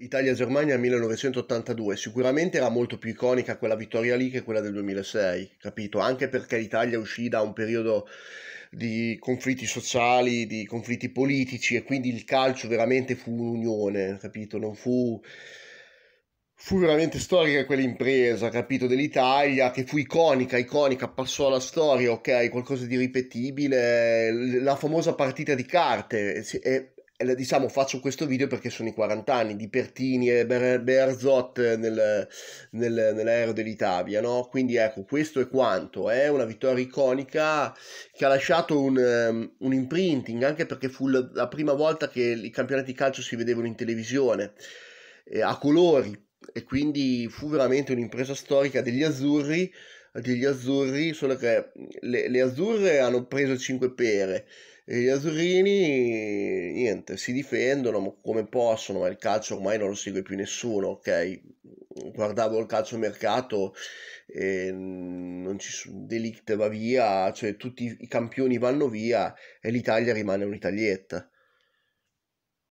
Italia-Germania 1982, sicuramente era molto più iconica quella vittoria lì che quella del 2006, capito? Anche perché l'Italia uscì da un periodo di conflitti sociali, di conflitti politici e quindi il calcio veramente fu un'unione, capito? Non fu fu veramente storica quell'impresa, capito, dell'Italia, che fu iconica, iconica, passò alla storia, ok, qualcosa di ripetibile, la famosa partita di carte, e, diciamo faccio questo video perché sono i 40 anni di Pertini e Ber- Berzot nel, nel, nell'aereo dell'Italia, no? Quindi ecco, questo è quanto, è eh? una vittoria iconica che ha lasciato un, um, un imprinting, anche perché fu la prima volta che i campionati di calcio si vedevano in televisione, eh, a colori, e quindi fu veramente un'impresa storica degli azzurri, degli azzurri, solo che le, le azzurre hanno preso 5 pere, e gli azzurrini, niente, si difendono come possono, ma il calcio ormai non lo segue più nessuno, ok? Guardavo il calcio mercato, eh, non ci sono, Delict va via, cioè tutti i campioni vanno via e l'Italia rimane un'italietta.